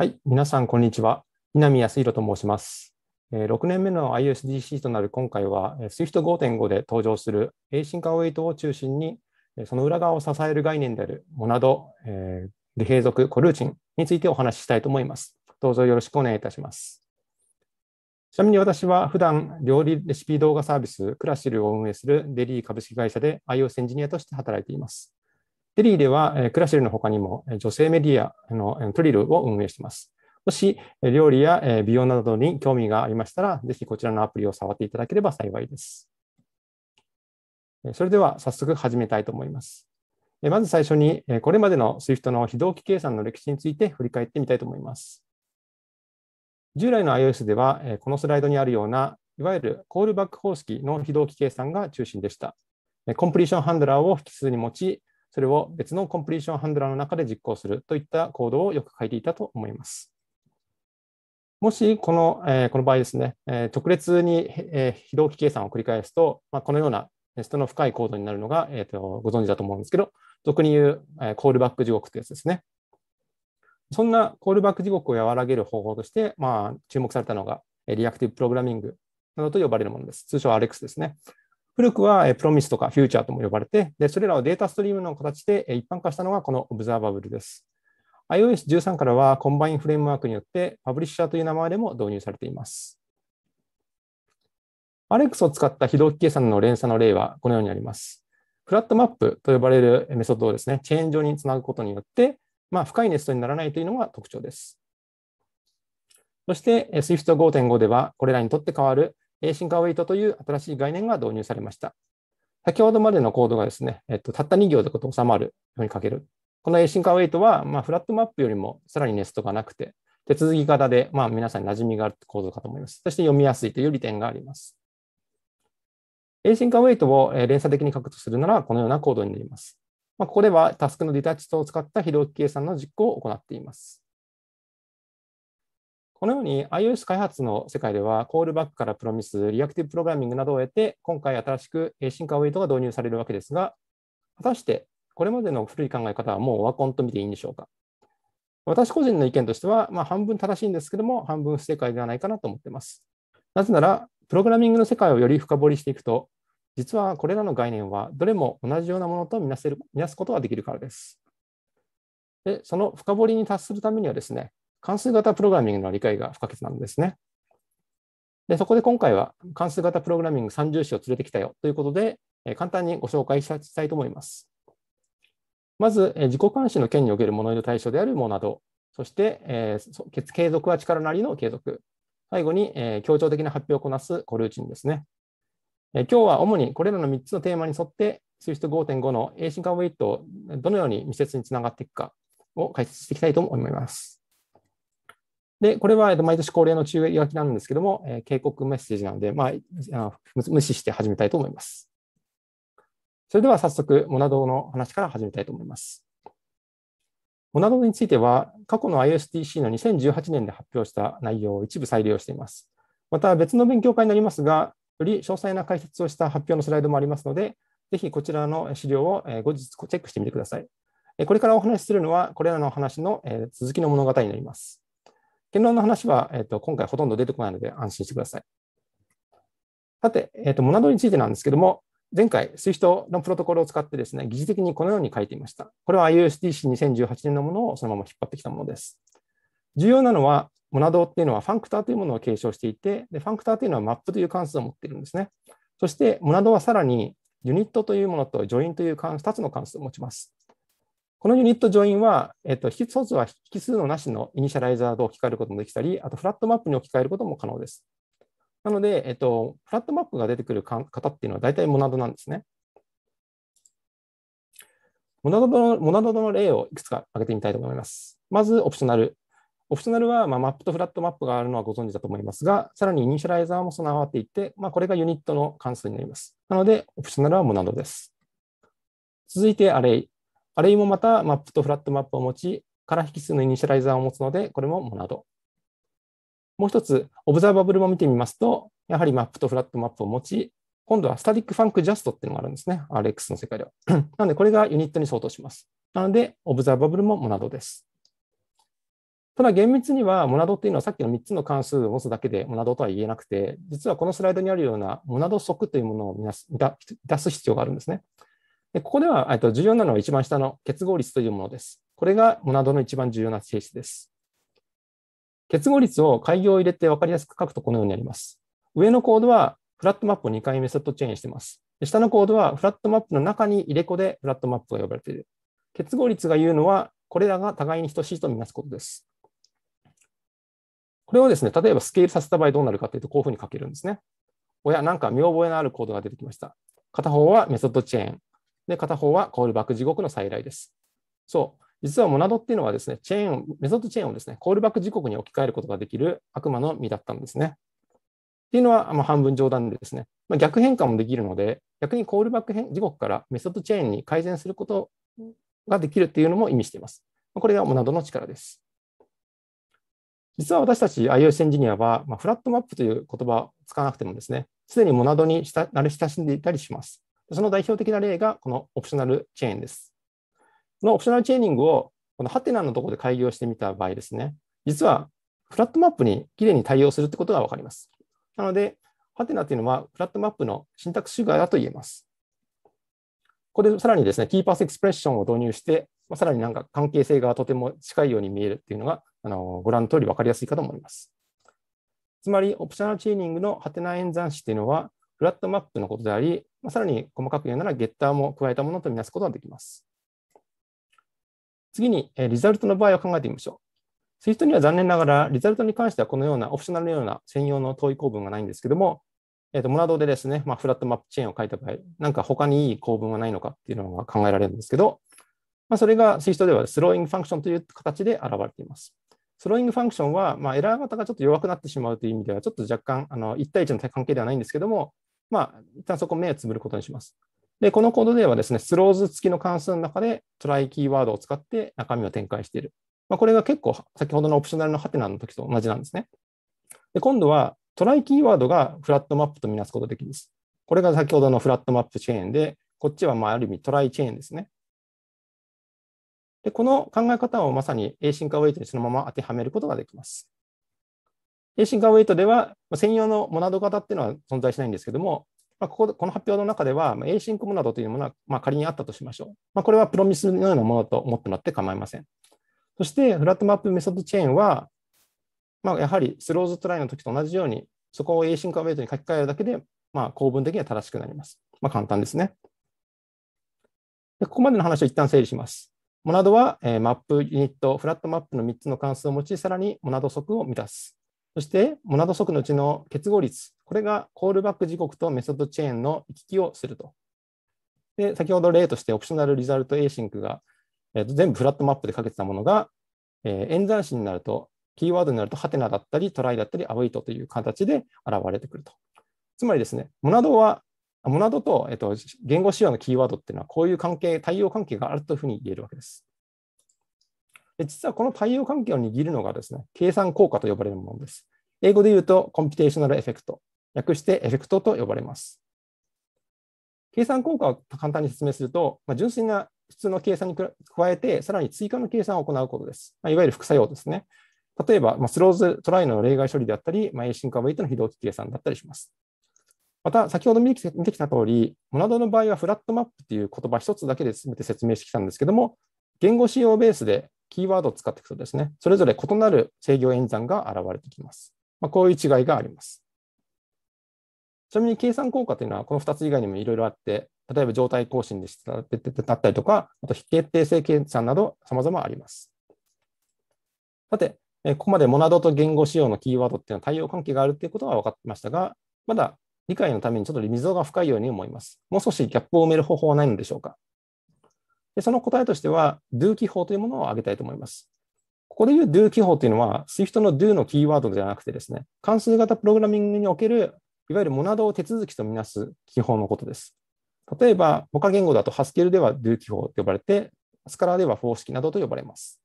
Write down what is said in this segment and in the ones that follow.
はい、皆さん、こんにちは。南康弘と申します。6年目の ISDC となる今回は、SWIFT5.5 で登場する Async8 を中心に、その裏側を支える概念であるモナド、えヘイ族、コルーチンについてお話ししたいと思います。どうぞよろしくお願いいたします。ちなみに私は普段料理レシピ動画サービスクラシルを運営するデリー株式会社で iOS エンジニアとして働いています。テリーでは、えクラシルの他にも女性メディアのトリルを運営しています。もし、料理や美容などに興味がありましたら、ぜひこちらのアプリを触っていただければ幸いです。それでは早速始めたいと思います。まず最初に、これまでの SWIFT の非同期計算の歴史について振り返ってみたいと思います。従来の iOS では、このスライドにあるような、いわゆるコールバック方式の非同期計算が中心でした。コンプリーションハンドラーを引数に持ち、それを別のコンプリーションハンドラーの中で実行するといったコードをよく書いていたと思います。もしこの,、えー、この場合ですね、えー、直列に、えー、非同期計算を繰り返すと、まあ、このようなネストの深いコードになるのが、えーと、ご存知だと思うんですけど、俗に言う、えー、コールバック地獄ってやつですね。そんなコールバック地獄を和らげる方法として、まあ、注目されたのが、リアクティブプログラミングなどと呼ばれるものです。通称 RX ですね。古くはプロミスとかフューチャーとも呼ばれて、でそれらをデータストリームの形で一般化したのがこのオブザーバブルです。iOS13 からはコンバインフレームワークによってパブリッシャーという名前でも導入されています。Alex を使った非同期計算の連鎖の例はこのようにあります。フラットマップと呼ばれるメソッドをですね、チェーン上につなぐことによって、まあ、深いネストにならないというのが特徴です。そして Swift5.5 では、これらにとって変わるシンカーウェイトという新しい概念が導入されました。先ほどまでのコードがですね、えっと、たった2行で収まるように書ける。このエーシンカーウェイトは、まあ、フラットマップよりもさらにネストがなくて、手続き型で、まあ、皆さんに馴染みがあるコードかと思います。そして読みやすいという利点があります。エーシンカーウェイトを連鎖的に書くとするなら、このようなコードになります。まあ、ここではタスクのディタッチとを使った非同期計算の実行を行っています。このように iOS 開発の世界では、コールバックからプロミス、リアクティブプログラミングなどを得て、今回新しくシンカウェイトが導入されるわけですが、果たしてこれまでの古い考え方はもうオワコンと見ていいんでしょうか。私個人の意見としては、まあ、半分正しいんですけども、半分不正解ではないかなと思っています。なぜなら、プログラミングの世界をより深掘りしていくと、実はこれらの概念はどれも同じようなものと見なせる見なすことができるからです。で、その深掘りに達するためにはですね、関数型プログラミングの理解が不可欠なんですね。で、そこで今回は関数型プログラミング三重視を連れてきたよということで、簡単にご紹介したいと思います。まず、自己監視の件における物言の対象であるモナド、そして、継続は力なりの継続、最後に、協調的な発表をこなすコルーチンですね。今日は主にこれらの3つのテーマに沿って、SWIFT5.5 の A 進化ウェイトをどのように密接につながっていくかを解説していきたいと思います。で、これは毎年恒例の注意書きなんですけども、えー、警告メッセージなので、まあ、無視して始めたいと思います。それでは早速、モナドの話から始めたいと思います。モナドについては、過去の ISTC の2018年で発表した内容を一部再利用しています。また別の勉強会になりますが、より詳細な解説をした発表のスライドもありますので、ぜひこちらの資料を後日チェックしてみてください。これからお話しするのは、これらの話の続きの物語になります。言論の話は、えっと、今回ほとんど出てこないので安心してください。さて、えっと、モナドについてなんですけども、前回、SWIFT のプロトコルを使ってですね、疑似的にこのように書いていました。これは IUSDC2018 年のものをそのまま引っ張ってきたものです。重要なのは、モナドっていうのはファンクターというものを継承していて、でファンクターというのはマップという関数を持っているんですね。そして、モナドはさらにユニットというものとジョインという2つの関数を持ちます。このユニットジョインは、えっと、引数は引数のなしのイニシャライザードを置き換えることもできたり、あとフラットマップに置き換えることも可能です。なので、えっと、フラットマップが出てくる方っていうのは大体モナドなんですね。モナドのモナドの例をいくつか挙げてみたいと思います。まず、オプショナル。オプショナルは、まあ、マップとフラットマップがあるのはご存知だと思いますが、さらにイニシャライザーも備わっていて、まあ、これがユニットの関数になります。なので、オプショナルはモナドです。続いて、アレイ。アレイもまたマップとフラットマップを持ち、から引数のイニシャライザーを持つので、これもモナド。もう一つ、オブザーバブルも見てみますと、やはりマップとフラットマップを持ち、今度はスタディックファンクジャストっていうのがあるんですね。RX の世界では。なので、これがユニットに相当します。なので、オブザーバブルもモナドです。ただ厳密にはモナドっていうのはさっきの3つの関数を持つだけでモナドとは言えなくて、実はこのスライドにあるようなモナド速というものを満たす必要があるんですね。でここではと重要なのは一番下の結合率というものです。これがモナドの一番重要な性質です。結合率を開業を入れて分かりやすく書くとこのようになります。上のコードはフラットマップを2回メソッドチェーンしてます。で下のコードはフラットマップの中に入れ子でフラットマップが呼ばれている。結合率が言うのは、これらが互いに等しいとみなすことです。これをですね、例えばスケールさせた場合どうなるかというと、こういうふうに書けるんですね。おや、なんか見覚えのあるコードが出てきました。片方はメソッドチェーン、で、片方はコールバック地獄の再来です。そう。実はモナドっていうのはですね、チェーンメソッドチェーンをですね、コールバック時刻に置き換えることができる悪魔の実だったんですね。っていうのは、まあ、半分冗談でですね、まあ、逆変換もできるので、逆にコールバック時刻からメソッドチェーンに改善することができるっていうのも意味しています。これがモナドの力です。実は私たち iOS エンジニアは、まあ、フラットマップという言葉を使わなくてもですね、すでにモナドに慣れ親しんでいたりします。その代表的な例がこのオプショナルチェーンです。このオプショナルチェーニングをこのハテナのところで開業してみた場合ですね、実はフラットマップにきれいに対応するってことが分かります。なので、ハテナというのはフラットマップのシンタクスシュガーだと言えます。ここでさらにですね、キーパースエクスプレッションを導入して、まあ、さらになんか関係性がとても近いように見えるっていうのが、あのご覧の通り分かりやすいかと思います。つまり、オプショナルチェーニングのハテナ演算子っていうのは、フラットマップのことであり、まさらに細かく言うなら、ゲッターも加えたものとみなすことができます。次に、リザルトの場合を考えてみましょう。Swift には残念ながら、リザルトに関してはこのようなオプショナルのような専用の遠い構文がないんですけども、えー、とモナドでですね、まあ、フラットマップチェーンを書いた場合、なんか他にいい構文はないのかっていうのが考えられるんですけど、まあ、それが Swift ではスローイングファンクションという形で現れています。スローイングファンクションは、まあ、エラー型がちょっと弱くなってしまうという意味では、ちょっと若干あの1対1の関係ではないんですけども、まあ、一旦そこ目をつぶることにします。で、このコードではですね、スローズ付きの関数の中でトライキーワードを使って中身を展開している。まあ、これが結構先ほどのオプショナルのハテナの時と同じなんですね。で、今度はトライキーワードがフラットマップとみなすことができます。これが先ほどのフラットマップチェーンで、こっちはまあある意味トライチェーンですね。で、この考え方をまさに Async Await にそのまま当てはめることができます。で、シンカーウェイトでは、専用のモナド型っていうのは存在しないんですけども、まあ、こここの発表の中では、まあ、エーシンクモナドというものは、まあ、仮にあったとしましょう。まあ、これはプロミスのようなものと思ってもらって構いません。そして、フラットマップメソッドチェーンは、まあ、やはりスローズトライの時と同じように、そこをエーシンカアウェイトに書き換えるだけで、まあ、構文的には正しくなります。まあ、簡単ですね。でここまでの話を一旦整理します。モナドは、えー、マップユニット、フラットマップの3つの関数を用い、さらにモナド則を満たす。そして、モナド即のうちの結合率、これがコールバック時刻とメソッドチェーンの行き来をすると。で、先ほど例としてオプショナルリザルト async が、えー、と全部フラットマップでかけてたものが、えー、演算子になると、キーワードになると、ハテナだったり、トライだったり、アウェイトという形で現れてくると。つまりですね、モナドは、モナドと、えー、と言語仕様のキーワードっていうのは、こういう関係、対応関係があるというふうに言えるわけです。実はこの対応関係を握るのがですね、計算効果と呼ばれるものです。英語で言うと、コンピテーショナルエフェクト。略してエフェクトと呼ばれます。計算効果を簡単に説明すると、まあ、純粋な普通の計算に加えて、さらに追加の計算を行うことです。まあ、いわゆる副作用ですね。例えば、まあ、スローズトライの例外処理であったり、まあ、エーシンカバイトの非同期計算だったりします。また、先ほど見てきた通り、モナドの場合はフラットマップという言葉一つだけで全て説明してきたんですけども、言語仕様ベースでキーワードを使っていくとですね、それぞれ異なる制御演算が現れてきます。まあ、こういう違いがあります。ちなみに計算効果というのは、この2つ以外にもいろいろあって、例えば状態更新でだったりとか、あと非決定性計算など様々あります。さて、ここまでモナドと言語仕様のキーワードっていうのは対応関係があるということは分かってましたが、まだ理解のためにちょっと溝が深いように思います。もう少しギャップを埋める方法はないのでしょうかでその答えとしては、do 記法というものを挙げたいと思います。ここでいう do 記法というのは、Swift の do のキーワードではなくてですね、関数型プログラミングにおける、いわゆるモナドを手続きとみなす記法のことです。例えば、他言語だと Haskell では do 記法と呼ばれて、スカラーでは方式などと呼ばれます。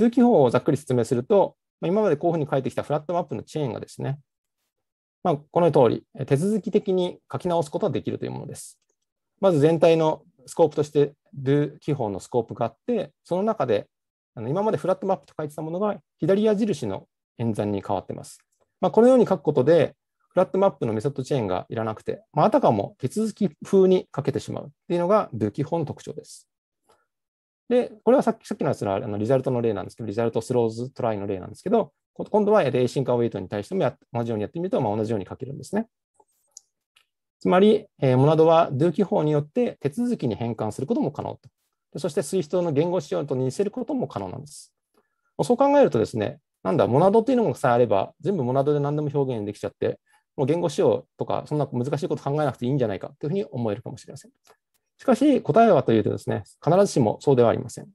do 記法をざっくり説明すると、今までこういうふうに書いてきたフラットマップのチェーンがですね、まあ、この通り、手続き的に書き直すことができるというものです。まず全体のスコープとして Do 記法のスコープがあって、その中であの今までフラットマップと書いてたものが左矢印の演算に変わってます。まあ、このように書くことで、フラットマップのメソッドチェーンがいらなくて、まあ、あたかも手続き風に書けてしまうっていうのが Do 記法の特徴です。で、これはさっきさっきのやつらあのリザルトの例なんですけど、リザルトスローズトライの例なんですけど、今度はレーシンカーウェイトに対しても同じようにやってみると、まあ、同じように書けるんですね。つまり、えー、モナドは Do 記法によって手続きに変換することも可能と。そして Swift の言語仕様と似せることも可能なんです。そう考えるとですね、なんだ、モナドっていうのさえあれば、全部モナドで何でも表現できちゃって、もう言語仕様とか、そんな難しいこと考えなくていいんじゃないかというふうに思えるかもしれません。しかし、答えはというとですね、必ずしもそうではありません。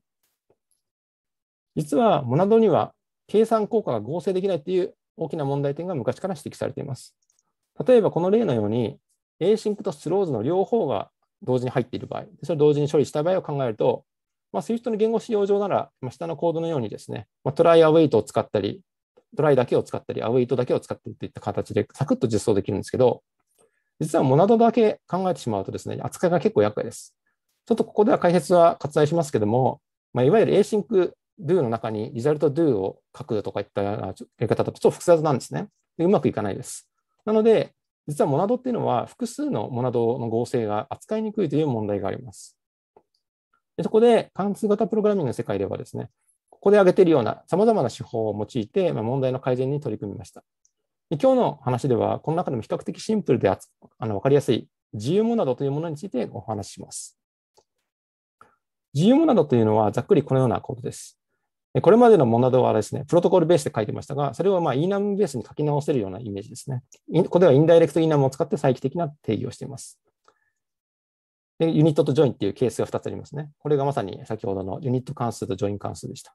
実は、モナドには計算効果が合成できないという大きな問題点が昔から指摘されています。例えば、この例のように、Async とスロー o w s の両方が同時に入っている場合、それを同時に処理した場合を考えると、まあ、Swift の言語使用上なら、まあ、下のコードのようにですね、まあ、トライアウェイトを使ったり、トライだけを使ったり、アウェイトだけを使っているといった形でサクッと実装できるんですけど、実はモナドだけ考えてしまうとですね、扱いが結構厄介です。ちょっとここでは解説は割愛しますけども、まあ、いわゆる Async do の中にリザルト do を書くとかいったやり方だとちょっと複雑なんですねで。うまくいかないです。なので、実はモナドっていうのは複数のモナドの合成が扱いにくいという問題があります。でそこで関数型プログラミングの世界ではですね、ここで挙げているような様々な手法を用いて、ま問題の改善に取り組みました。で今日の話では、この中でも比較的シンプルであの分かりやすい自由モナドというものについてお話しします。自由モナドというのはざっくりこのようなことです。これまでのモナドはですね、プロトコルベースで書いてましたが、それをまあイーナムベースに書き直せるようなイメージですね。ここではインダイレクトイ n ナ m を使って再帰的な定義をしています。でユニットとジョインっていうケースが2つありますね。これがまさに先ほどのユニット関数とジョイン関数でした。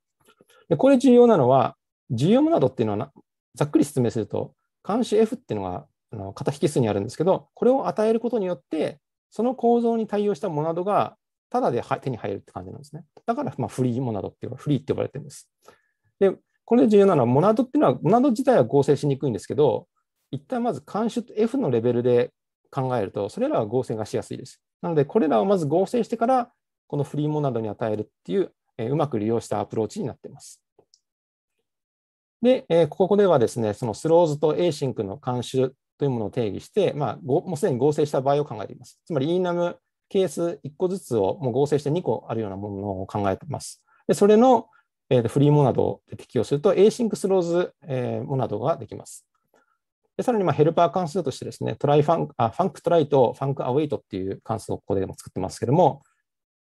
でこれ重要なのは、重要モナドっていうのはざっくり説明すると、監視 F っていうのがあの型引数にあるんですけど、これを与えることによって、その構造に対応したモナドがただで手に入るって感じなんですね。だから、まあ、フリーモナドっていうフリーって呼ばれてるんです。で、これで重要なのは、モナドっていうのは、モナド自体は合成しにくいんですけど、一旦まず監視と F のレベルで考えると、それらは合成がしやすいです。なので、これらをまず合成してから、このフリーモナドに与えるっていう、えうまく利用したアプローチになっています。で、えここではですね、そのスローズと async の監視というものを定義して、まあ、もうすでに合成した場合を考えています。つまり enum ケース1個ずつをもう合成して2個あるようなものを考えています。でそれの、えー、とフリーモナドで適用すると、async スローズ、えー、モナドができます。でさらにまあヘルパー関数としてですね、トライファンクあファンクトライとファンクアウェイトっていう関数をここでも作ってますけども、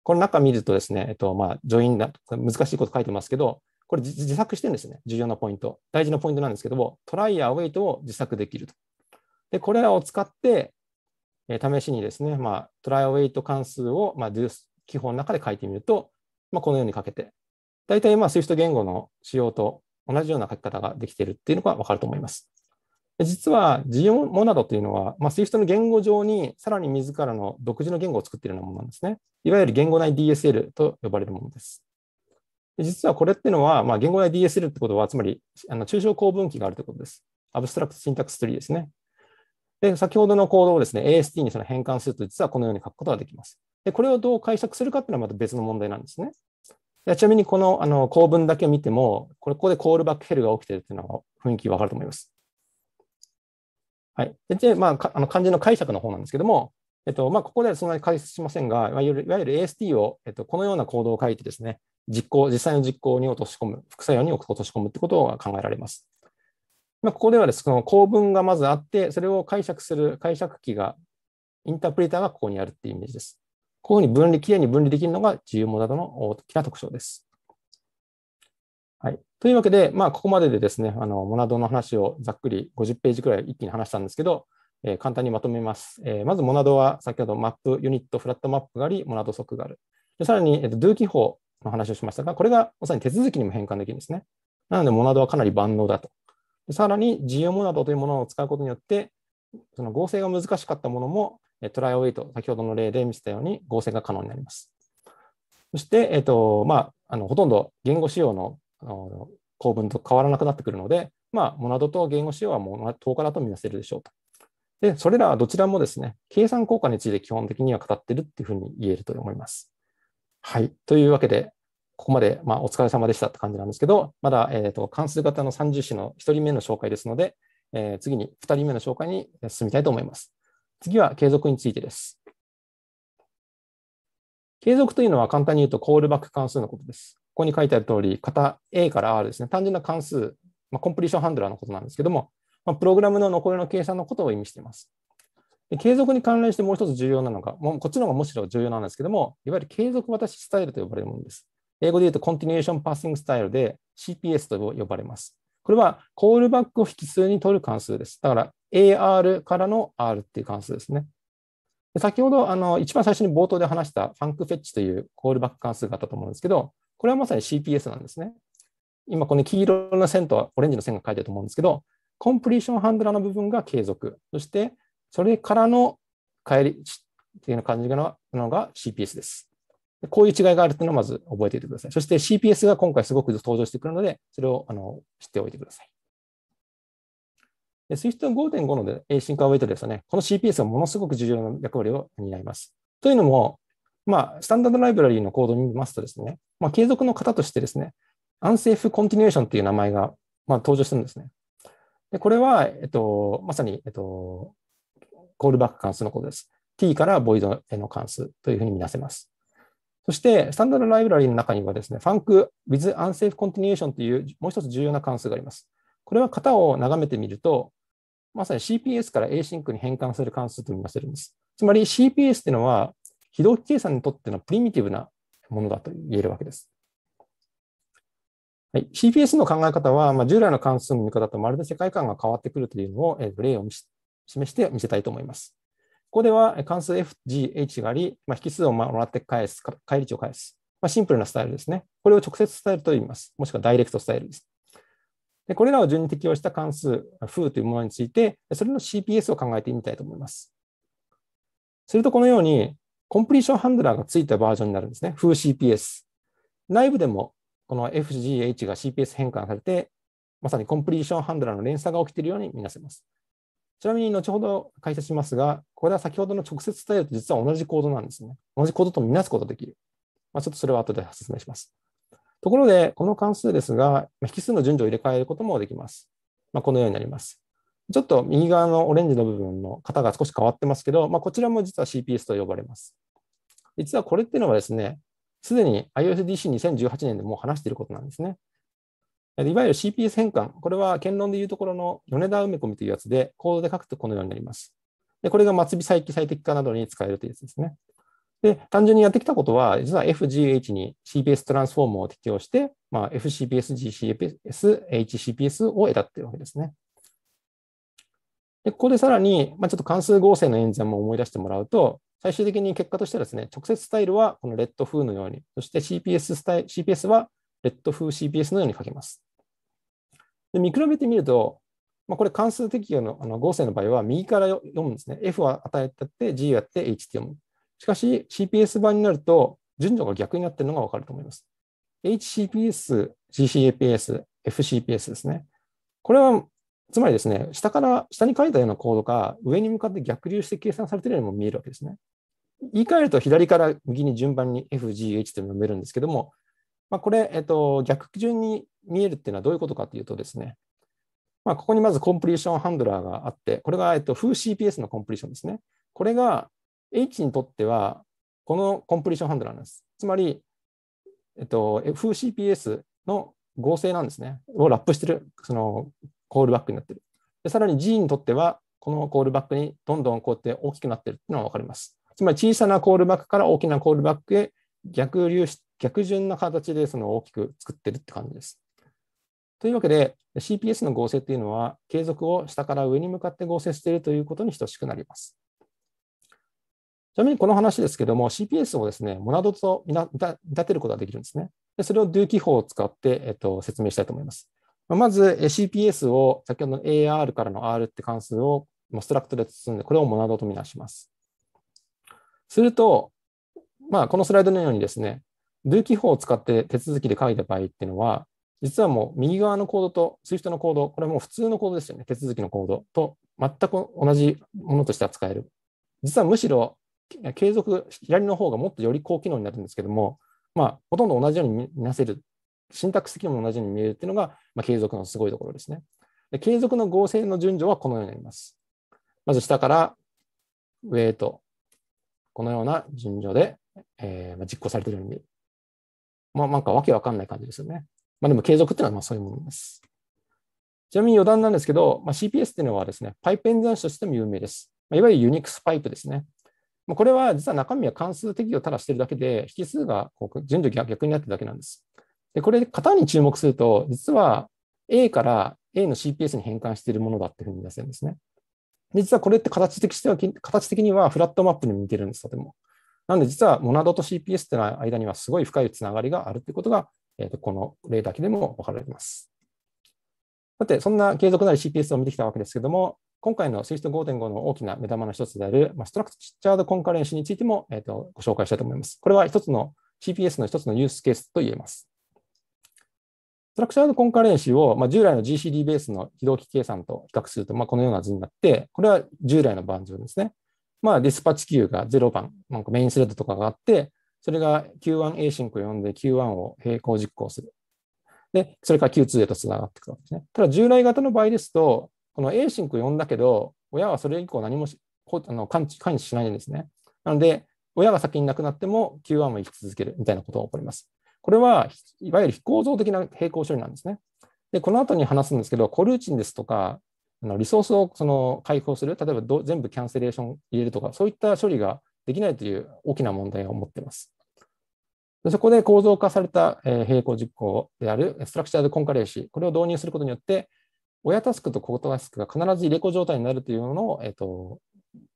この中見るとですね、えっとまあ、ジョインか難しいこと書いてますけど、これ自作してるんですね、重要なポイント。大事なポイントなんですけども、トライやアウェイトを自作できると。で、これらを使って、え試しにですね、まあ、トライアウェイト関数を、まあ、ース基本の中で書いてみると、まあ、このように書けて、大体まあ Swift 言語の仕様と同じような書き方ができているっていうのがわかると思います。実はジオモナドというのは、まあ、Swift の言語上にさらに自らの独自の言語を作っているようなものなんですね。いわゆる言語内 DSL と呼ばれるものです。実はこれっていうのは、まあ、言語内 DSL ってことは、つまりあの抽象構文機があるということです。アブストラクトシンタックスツリーですね。で、先ほどの行動をですね、AST にその変換すると、実はこのように書くことができます。で、これをどう解釈するかっていうのはまた別の問題なんですね。でちなみに、このあの構文だけを見ても、これここでコールバックヘルが起きてるっていうのが雰囲気わかると思います。はい。で、まあ、あの漢字の解釈の方なんですけども、えっとまあ、ここではそんなに解説しませんが、いわゆるいわゆる AST を、えっと、このような行動を書いてですね、実行、実際の実行に落とし込む、副作用に落とし込むってことが考えられます。まあ、ここではです、ね、この構文がまずあって、それを解釈する解釈機が、インタープリターがここにあるっていうイメージです。こういうふうに分離、きれいに分離できるのが自由モダドの大きな特徴です。はい。というわけで、まあ、ここまででですね、あの、モナドの話をざっくり50ページくらい一気に話したんですけど、えー、簡単にまとめます。えー、まず、モナドは先ほどマップ、ユニット、フラットマップがあり、モナド則がある。でさらに、えーと、ドゥー記法の話をしましたが、これがまさに手続きにも変換できるんですね。なので、モナドはかなり万能だとさらに、自由モナドというものを使うことによって、その合成が難しかったものも、トライオウェイト、先ほどの例で見せたように合成が可能になります。そして、えっとまあ、あのほとんど言語仕様の構文と変わらなくなってくるので、まあ、モナドと言語仕様はもう10日だと見なせるでしょうと。で、それらはどちらもですね、計算効果について基本的には語ってるっていうふうに言えると思います。はい。というわけで、ここまで、まあ、お疲れ様でしたって感じなんですけど、まだ、えーと、関数型の30種の1人目の紹介ですので、えー、次に2人目の紹介に進みたいと思います。次は継続についてです。継続というのは簡単に言うとコールバック関数のことです。ここに書いてある通り、型 A から R ですね。単純な関数、まあ、コンプリーションハンドラーのことなんですけども、まあ、プログラムの残りの計算のことを意味しています。継続に関連してもう一つ重要なのが、もうこっちの方がむしろ重要なんですけども、いわゆる継続渡しスタイルと呼ばれるものです。英語で言うとコンティニューションパッシングスタイルで CPS と呼ばれます。これはコールバックを引数に取る関数です。だから AR からの R っていう関数ですね。で先ほどあの一番最初に冒頭で話したファンクフェッチというコールバック関数があったと思うんですけど、これはまさに CPS なんですね。今この黄色の線とオレンジの線が書いてると思うんですけど、コンプリーションハンドラーの部分が継続、そしてそれからの帰りっていうような感じのが CPS です。こういう違いがあるというのをまず覚えておいてください。そして CPS が今回すごく登場してくるので、それをあの知っておいてください。SWIFT5.5 のでシンクアウェイトですね。この CPS はものすごく重要な役割を担います。というのも、まあ、スタンダードライブラリーのコードを見ますとですね、まあ、継続の型としてですね、アンセ c フコンティニューションという名前が、まあ、登場してるんですね。でこれは、えっと、まさに、えっと、コールバック関数のことです。t からボイドへの関数というふうに見なせます。そして、スタンダードライブラリの中にはですね、Funk with unsafe continuation というもう一つ重要な関数があります。これは型を眺めてみると、まさに CPS から async に変換する関数と見なせるんです。つまり CPS というのは、非同期計算にとってのプリミティブなものだと言えるわけです。はい、CPS の考え方は、まあ、従来の関数の見方とまるで世界観が変わってくるというのを、えー、例を示して見せたいと思います。ここでは関数 f、g、h があり、まあ、引数をもらって返す、返り値を返す。まあ、シンプルなスタイルですね。これを直接スタイルと言います。もしくはダイレクトスタイルです。でこれらを順に適用した関数、foo というものについて、それの CPS を考えてみたいと思います。すると、このように、コンプリーションハンドラーがついたバージョンになるんですね。fooCPS。内部でも、この fgh が CPS 変換されて、まさにコンプリーションハンドラーの連鎖が起きているように見なせます。ちなみに後ほど解説しますが、これは先ほどの直接伝えると実は同じコードなんですね。同じコードとみなすことができる。まあ、ちょっとそれは後で説明します。ところで、この関数ですが、引数の順序を入れ替えることもできます。まあ、このようになります。ちょっと右側のオレンジの部分の型が少し変わってますけど、まあ、こちらも実は CPS と呼ばれます。実はこれっていうのはですね、すでに IOSDC2018 年でもう話していることなんですね。いわゆる CPS 変換、これは検論でいうところの米田埋め込みというやつで、コードで書くとこのようになります。でこれが末尾再帰最適化などに使えるというやつですね。で、単純にやってきたことは、実は FGH に CPS トランスフォームを適用して、まあ、FCPS、GCPS、HCPS を得たっていうわけですね。で、ここでさらに、まあ、ちょっと関数合成の演算も思い出してもらうと、最終的に結果としてはですね、直接スタイルはこのレッド風のように、そして CPS, スタイ CPS はレッド風 CPS のように書けます。で見比べてみると、まあ、これ関数適用のあの合成の場合は右から読むんですね。F は与えたって G をやって H って読む。しかし CPS 版になると順序が逆になっているのがわかると思います。HCPS、GCAPS、FCPS ですね。これはつまりですね、下から下に書いたようなコードが上に向かって逆流して計算されているようにも見えるわけですね。言い換えると左から右に順番に FGH とて読めるんですけども、まあ、これ、えっと、逆順に見えるっていうのはどういうことかというとですね、まあ、ここにまずコンプリーションハンドラーがあって、これが、えっと、FooCPS のコンプリーションですね。これが H にとっては、このコンプリーションハンドラーなんです。つまり、えっと、FooCPS の合成なんですね。をラップしてる、そのコールバックになってる。でさらに G にとっては、このコールバックにどんどんこうやって大きくなってるっていうのが分かります。つまり小さなコールバックから大きなコールバックへ逆流し逆順な形でその大きく作ってるって感じです。というわけで CPS の合成っていうのは継続を下から上に向かって合成しているということに等しくなります。ちなみにこの話ですけども CPS をですねモナドと見立てることができるんですね。でそれを do 記法を使って、えっと、説明したいと思います。まず CPS を先ほどの AR からの R って関数をストラクトで包んでこれをモナドとみなします。すると、まあ、このスライドのようにですね do 記法を使って手続きで書いた場合っていうのは、実はもう右側のコードと Swift のコード、これはもう普通のコードですよね、手続きのコードと全く同じものとして扱える。実はむしろ継続、左の方がもっとより高機能になるんですけども、まあ、ほとんど同じように見なせる、シンタックス的にも同じように見えるっていうのが、まあ、継続のすごいところですねで。継続の合成の順序はこのようになります。まず下から上へと、このような順序で、えー、実行されているようにまあなんかわけわかんない感じですよね。まあでも継続っていうのはまあそういうものです。ちなみに余談なんですけど、まあ、CPS っていうのはですね、パイプ演算子としても有名です。まあ、いわゆるユニックスパイプですね。まあ、これは実は中身は関数適用をただしてるだけで、引数がこう順序逆になってるだけなんです。で、これ、型に注目すると、実は A から A の CPS に変換しているものだっていうふうに出せるんですね。実はこれって形的しては形的にはフラットマップに似てるんです、とても。なので実はモナドと CPS っての間にはすごい深いつながりがあるということが、えー、とこの例だけでも分かれます。さて、そんな継続なり CPS を見てきたわけですけども、今回の SWIFT5.5 の大きな目玉の一つである、まあ、ストラクチャードコンカレンシーについても、えー、とご紹介したいと思います。これは一つの CPS の一つのユースケースと言えます。ストラクチャードコンカレンシーを、まあ、従来の GCD ベースの非同期計算と比較すると、まあ、このような図になって、これは従来のバージョンですね。まあ、ディスパッチ Q が0番、なんかメインスレッドとかがあって、それが Q1A シンクを読んで Q1 を並行実行する。で、それから Q2 へとつながっていくわけですね。ただ、従来型の場合ですと、この A シンクを読んだけど、親はそれ以降何もあの関知しないんですね。なので、親が先に亡くなっても Q1 も生き続けるみたいなことが起こります。これは、いわゆる非構造的な並行処理なんですね。で、この後に話すんですけど、コルーチンですとか、あのリソースをその開放する、例えばど全部キャンセレーション入れるとか、そういった処理ができないという大きな問題を持っています。そこで構造化された、えー、並行実行であるストラクチャードコンカレーシー、これを導入することによって、親タスクと子タスクが必ず入れ子状態になるというものを、えーと、と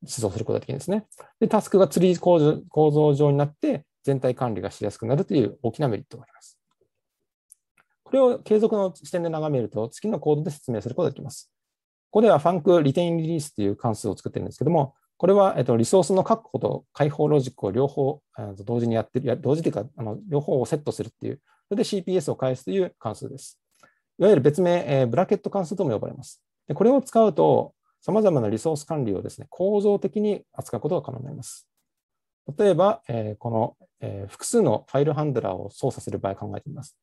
実することができるんですね。で、タスクがツリー構造構造上になって、全体管理がしやすくなるという大きなメリットがあります。これを継続の視点で眺めると、次のコードで説明することができます。ここでは Funk リテインリリースという関数を作ってるんですけども、これは、えっと、リソースの確保と解放ロジックを両方同時にやってる、同時というかあの、両方をセットするっていう、それで CPS を返すという関数です。いわゆる別名、えー、ブラケット関数とも呼ばれます。でこれを使うと、さまざまなリソース管理をですね、構造的に扱うことが可能になります。例えば、えー、この、えー、複数のファイルハンドラーを操作する場合考えてみます。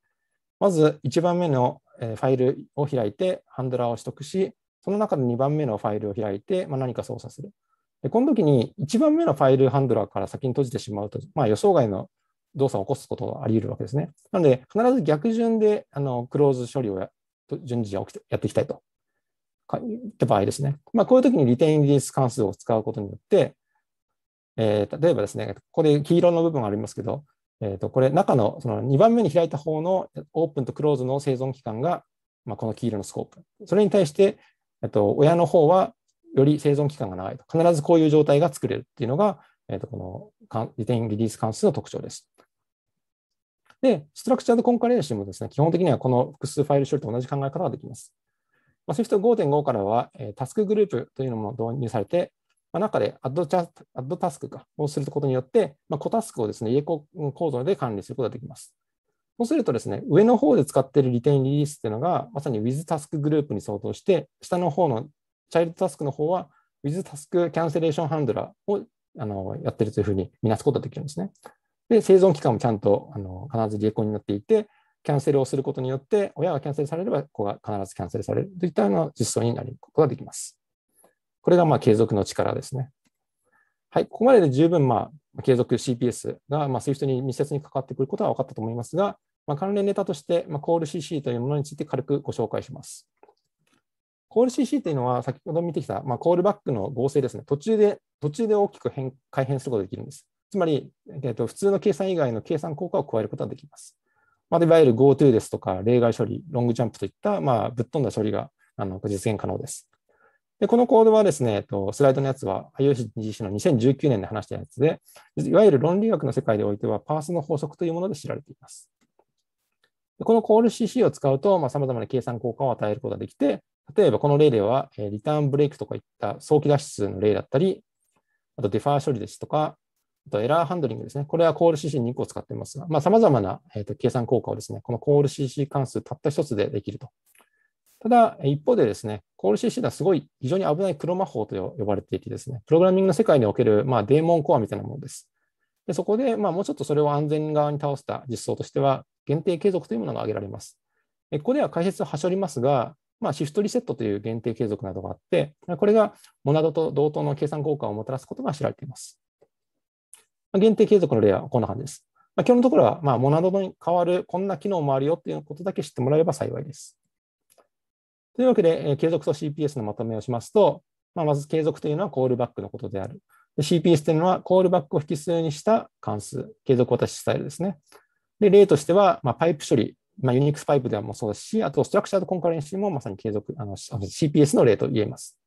まず1番目の、ファイルを開いてハンドラーを取得し、その中で2番目のファイルを開いて、まあ、何か操作する。でこの時に1番目のファイルハンドラーから先に閉じてしまうと、まあ、予想外の動作を起こすことがあり得るわけですね。なので、必ず逆順であのクローズ処理をや順次やっていきたいと。って場合ですね。まあ、こういう時にリテインリリース関数を使うことによって、えー、例えばですね、ここで黄色の部分がありますけど、えー、とこれ中のその2番目に開いた方のオープンとクローズの生存期間が、まあ、この黄色のスコープ。それに対してえっと、親の方はより生存期間が長いと。必ずこういう状態が作れるっていうのが、えっと、このリテンリリース関数の特徴です。で、ストラクチャードコンカレーションもですね、基本的にはこの複数ファイル処理と同じ考え方ができます。まあ、Swift5.5 からは、えー、タスクグループというのも導入されて、まあ、中でアッドチャアッドタスクをすることによって、まあ、個タスクをですね、家構造で管理することができます。そうするとですね、上の方で使っているリテインリリースっていうのが、まさに with task グループに相当して、下の方のチャイルドタスクの方は with task キャンセレーションハンドラーをあのやってるというふうに見なすことができるんですね。で、生存期間もちゃんとあの必ず有効になっていて、キャンセルをすることによって、親がキャンセルされれば、子が必ずキャンセルされるといったような実装になることができます。これがまあ継続の力ですね。はい、ここまでで十分まあ継続 CPS がまあ SWIFT に密接に関わってくることは分かったと思いますが、まあ、関連ネタとして、まあ、CallCC というものについて軽くご紹介します。CallCC というのは、先ほど見てきた、まあ、コールバックの合成ですね。途中で途中で大きく変改変することができるんです。つまり、えっと、普通の計算以外の計算効果を加えることができます。まあ、いわゆる GoTo ですとか、例外処理、ロングジャンプといった、まあ、ぶっ飛んだ処理があの実現可能です。で、このコードはですね、とスライドのやつは IOCGC の2019年で話したやつで、いわゆる論理学の世界においてはパースの法則というもので知られています。このコール CC を使うと、まあ、様々な計算効果を与えることができて、例えばこの例では、えリターンブレイクとかいった早期脱出の例だったり、あとディファー処理ですとか、あとエラーハンドリングですね。これはコール CC2 個を使っていますが、まあ、様々な、えー、と計算効果をですね、このコール CC 関数たった一つでできると。ただ、一方でですね、コール CC はすごい非常に危ない黒魔法と呼ばれていてですね、プログラミングの世界における、まあ、デーモンコアみたいなものです。でそこで、まあ、もうちょっとそれを安全側に倒した実装としては、限定継続というものが挙げられます。ここでは解説をはしょりますが、まあ、シフトリセットという限定継続などがあって、これがモナドと同等の計算効果をもたらすことが知られています。限定継続の例はこんな感じです。ま今日のところは、まあ、モナドに代わるこんな機能もあるよということだけ知ってもらえれば幸いです。というわけで、継続と CPS のまとめをしますと、まあ、まず継続というのはコールバックのことである。CPS というのはコールバックを引数にした関数、継続しスタイルですね。で、例としては、まあ、パイプ処理、まあ、ユニックスパイプではもそうですし、あと、ストラクチャーとコンカレンシーもまさに継続、あの CPS の例と言えます。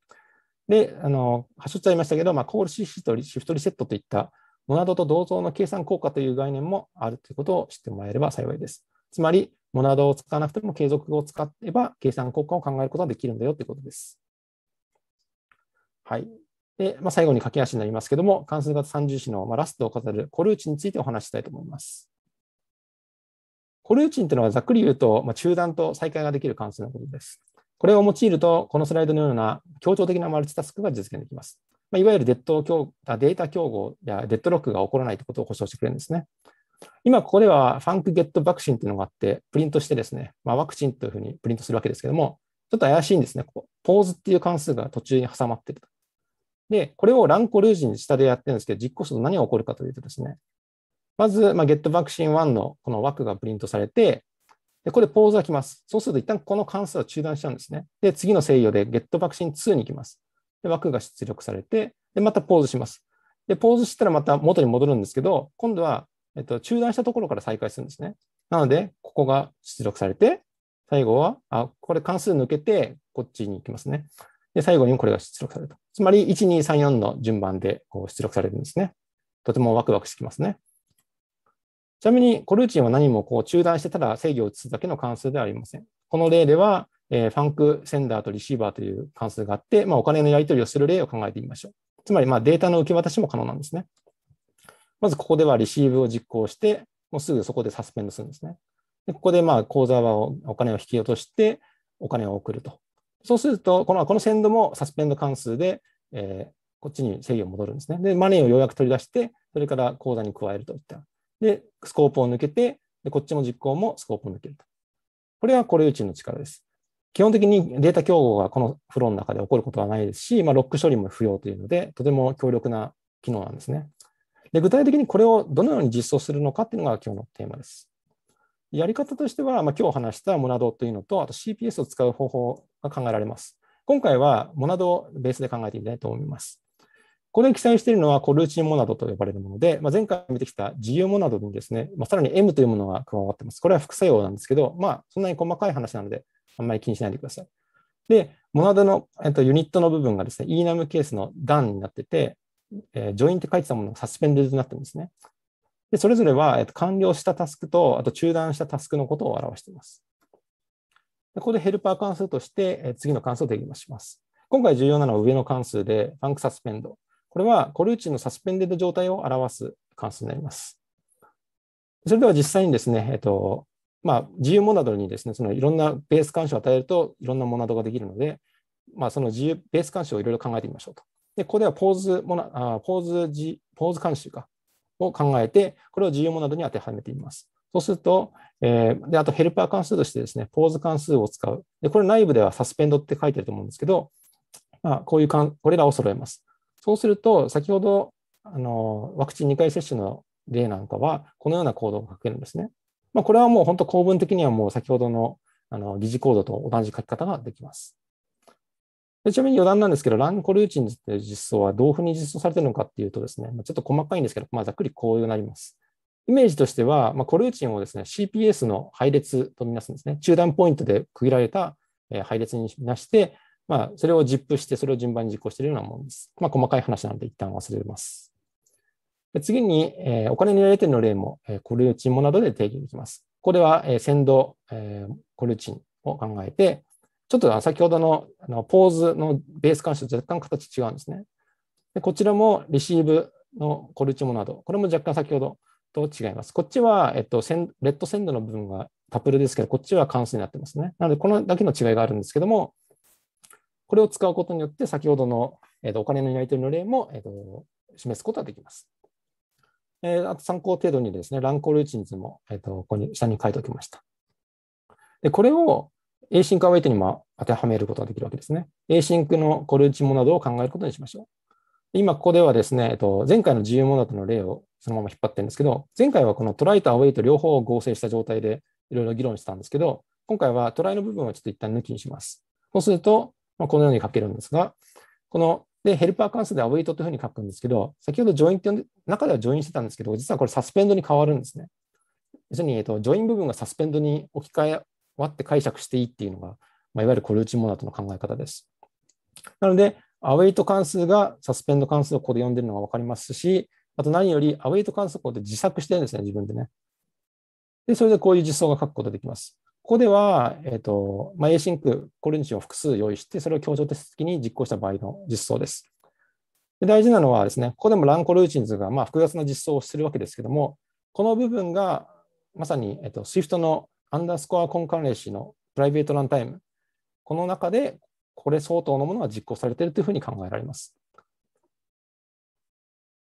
で、あの、しょっちゃいましたけど、まあ、コールシフトリシフトリセットといった、モナドと同等の計算効果という概念もあるということを知ってもらえれば幸いです。つまり、モナドを使わなくても継続を使えば、計算効果を考えることができるんだよということです。はい。で、まあ、最後に駆け足になりますけども、関数型三重子の、まあ、ラストを飾るコルーチについてお話したいと思います。コルーチンというのはざっくり言うと、まあ、中断と再開ができる関数のことです。これを用いると、このスライドのような協調的なマルチタスクが実現できます。まあ、いわゆるデッドあデータ競合やデッドロックが起こらないということを保証してくれるんですね。今、ここではファンクゲットバクシンというのがあって、プリントしてですね、まあ、ワクチンというふうにプリントするわけですけども、ちょっと怪しいんですね、ここ。ポーズっていう関数が途中に挟まってると。で、これをランコルージン下でやってるんですけど、実行すると何が起こるかというとですね、まず、まあ、ト・バクシン・ c ン1のこの枠がプリントされて、でこれポーズが来ます。そうすると一旦この関数は中断しちゃうんですね。で、次の制御でゲットバクシン i 2に行きます。で枠が出力されて、でまたポーズします。で、ポーズしたらまた元に戻るんですけど、今度は、えっと、中断したところから再開するんですね。なので、ここが出力されて、最後は、あ、これ関数抜けて、こっちに行きますね。で、最後にこれが出力されると。つまり、1、2、3、4の順番でこう出力されるんですね。とてもワクワクしてきますね。ちなみに、コルーチンは何もこう中断してただ制御を移すだけの関数ではありません。この例では、えー、ファンクセンダーとリシーバーという関数があって、まあ、お金のやり取りをする例を考えてみましょう。つまり、まあ、データの受け渡しも可能なんですね。まず、ここではリシーブを実行して、もうすぐそこでサスペンドするんですね。でここで、まあ、口座はお金を引き落として、お金を送ると。そうすると、このこのセンドもサスペンド関数で、えー、こっちに制御を戻るんですね。で、マネーをようやく取り出して、それから口座に加えるといったで、スコープを抜けて、でこっちも実行もスコープを抜けると。これはこれチンの力です。基本的にデータ競合がこのフローの中で起こることはないですし、まあ、ロック処理も不要というので、とても強力な機能なんですね。で具体的にこれをどのように実装するのかっていうのが今日のテーマです。やり方としては、まあ、今日話したモナドというのと、あと CPS を使う方法が考えられます。今回はモナドをベースで考えてみたいと思います。これに記載しているのはコルーチンモナドと呼ばれるもので、まあ、前回見てきた自由モナドにですね、まあ、さらに M というものが加わってます。これは副作用なんですけど、まあ、そんなに細かい話なので、あんまり気にしないでください。で、モナドの、えっと、ユニットの部分がですね、E n a m ケースの段になってて、えー、ジョインって書いてたものがサスペンデッドになってるんですね。で、それぞれは、えっと、完了したタスクと、あと中断したタスクのことを表しています。でここでヘルパー関数として、えー、次の関数を定義します。今回重要なのは上の関数で、ファンクサスペンド。これはコルーチのサスペンデッド状態を表す関数になります。それでは実際にですね、えっと、まあ、自由モナドにですね、そのいろんなベース関数を与えるといろんなモナドができるので、まあ、その自由ベース関数をいろいろ考えてみましょうと。で、ここではポーズモナあポーズポーズ監修かを考えて、これを自由モナドに当てはめてみます。そうすると、えー、であとヘルパー関数としてですね、ポーズ関数を使う。で、これ内部ではサスペンドって書いてると思うんですけど、まあ、こういうかんこれらを揃えます。そうすると、先ほどあのワクチン2回接種の例なんかは、このような行動を書けるんですね。まあ、これはもう本当、構文的にはもう先ほどのあの疑似コードと同じ書き方ができます。でちなみに余談なんですけど、ランコルーチンという実装はどういうふうに実装されているのかっていうとですね、ちょっと細かいんですけど、まあ、ざっくりこういうなります。イメージとしては、まあ、コルーチンをですね、CPS の配列とみなすんですね。中断ポイントで区切られた配列にみなして、まあ、それをジップして、それを順番に実行しているようなものです。まあ、細かい話なので一旦忘れます。次に、えー、お金のやり取りの例も、えー、コルチンモなどで定義できます。これは、えー、先導、えー、コルチンを考えて、ちょっと先ほどのあのポーズのベース関数と若干形違うんですね。でこちらもレシーブのコルチモなど、これも若干先ほどと違います。こっちは、えっと、レッドセンドの部分がタプルですけど、こっちは関数になってますね。なので、このだけの違いがあるんですけども、これを使うことによって、先ほどの、えー、とお金のやり取りの例も、えー、と示すことができます。えー、あと参考程度にですね、ランコルーチンズも、えー、とここに下に書いておきました。でこれを Async Await にも当てはめることができるわけですね。Async のコルーチモナドを考えることにしましょう。今ここではですね、えっと、前回の自由モナドの例をそのまま引っ張ってるんですけど、前回はこのトライとアウェイと両方を合成した状態でいろいろ議論したんですけど、今回はトライの部分をちょっと一旦抜きにします。そうすると、まあ、このように書けるんですが、この、で、ヘルパー関数でアウェイトというふうに書くんですけど、先ほどジョインって呼んで、中ではジョインしてたんですけど、実はこれサスペンドに変わるんですね。要するに、えっと、ジョイン部分がサスペンドに置き換えわって解釈していいっていうのが、まあ、いわゆるコルーチモナトの考え方です。なので、アウェイト関数がサスペンド関数をここで呼んでるのが分かりますし、あと何より、アウェイト関数をここで自作してるんですね、自分でね。で、それでこういう実装が書くことができます。ここでは、えーとまあ、async、コルニチを複数用意して、それを協調的に実行した場合の実装です。で大事なのはですね、ここでもランコルーチンズがまあ複雑な実装をしているわけですけども、この部分がまさに、えっと、Swift のアンダースコアコンカンレーシーのプライベートランタイム、この中でこれ相当のものが実行されているというふうに考えられます。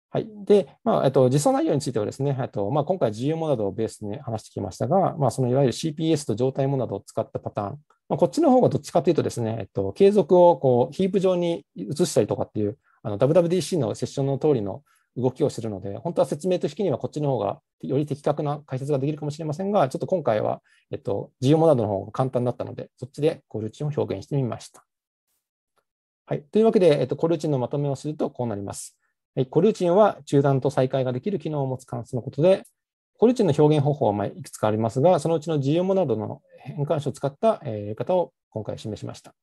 はい。で、まあ、えっと、実装内容についてはですね、えっと、まあ、今回 GU モナドをベースに話してきましたが、まあ、そのいわゆる CPS と状態モナドを使ったパターン、まあ、こっちの方がどっちかというとですね、えっと、継続をこう、ヒープ上に移したりとかっていう、あの、WWDC のセッションの通りの動きをするので、本当は説明と引きにはこっちの方がより的確な解説ができるかもしれませんが、ちょっと今回は、えっと、GU モナドの方が簡単だったので、そっちでコルチンを表現してみました。はい。というわけで、えっと、コルチンのまとめをするとこうなります。コルーチンは中断と再開ができる機能を持つ関数のことで、コルーチンの表現方法はいくつかありますが、そのうちの GMO などの変換子を使ったやり方を今回示しました。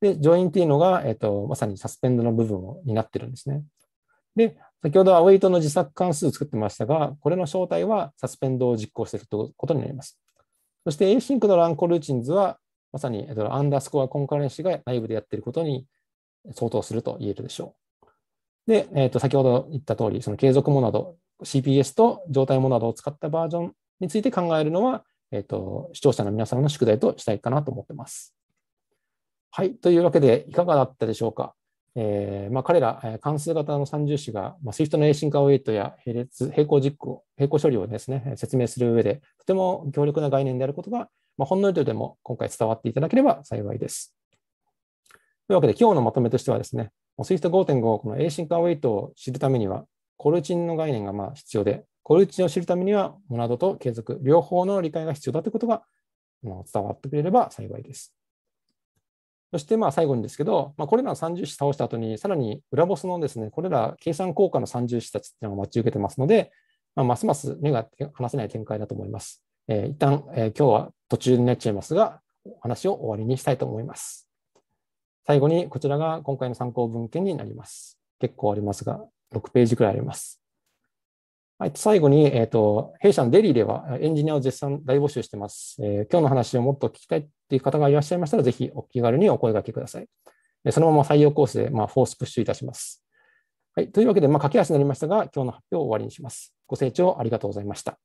で、ジョインっていうのが、えっと、まさにサスペンドの部分を担ってるんですね。で、先ほどアウェイトの自作関数を作ってましたが、これの正体はサスペンドを実行しているということになります。そして async のランコルーチンズは、まさにアンダースコアコンカレンシが内部でやっていることに相当すると言えるでしょう。で、えー、と先ほど言った通り、その継続モナド、CPS と状態モナドを使ったバージョンについて考えるのは、えー、と視聴者の皆様の宿題としたいかなと思ってます。はい。というわけで、いかがだったでしょうか。えーまあ、彼ら、え関数型の三重子が、まあ、SWIFT のエーシンカーウェイトや並列、並行実行、並行処理をですね、説明する上で、とても強力な概念であることが、まあ、ほんのりとでも今回伝わっていただければ幸いです。というわけで、今日のまとめとしてはですね、スイスト5.5、このエーシンカーウェイトを知るためには、コルチンの概念がまあ必要で、コルチンを知るためには、モナドと継続、両方の理解が必要だということが伝わってくれれば幸いです。そしてまあ最後にですけど、まあ、これらの30種倒した後に、さらに裏ボスのですね、これら計算効果の30種たちっていうのを待ち受けてますので、まあ、ますます目が離せない展開だと思います。えー、一旦、えー、今日は途中になっちゃいますが、お話を終わりにしたいと思います。最後にこちらが今回の参考文献になります。結構ありますが、6ページくらいあります。はい、最後に、えーと、弊社のデリーではエンジニアを絶賛大募集してます、えー、今日の話をもっと聞きたいっていう方がいらっしゃいましたら、ぜひお気軽にお声がけください。そのまま採用コースで、まあ、フォースプッシュいたします。はい、というわけで、まあ、駆け足になりましたが、今日の発表を終わりにします。ご清聴ありがとうございました。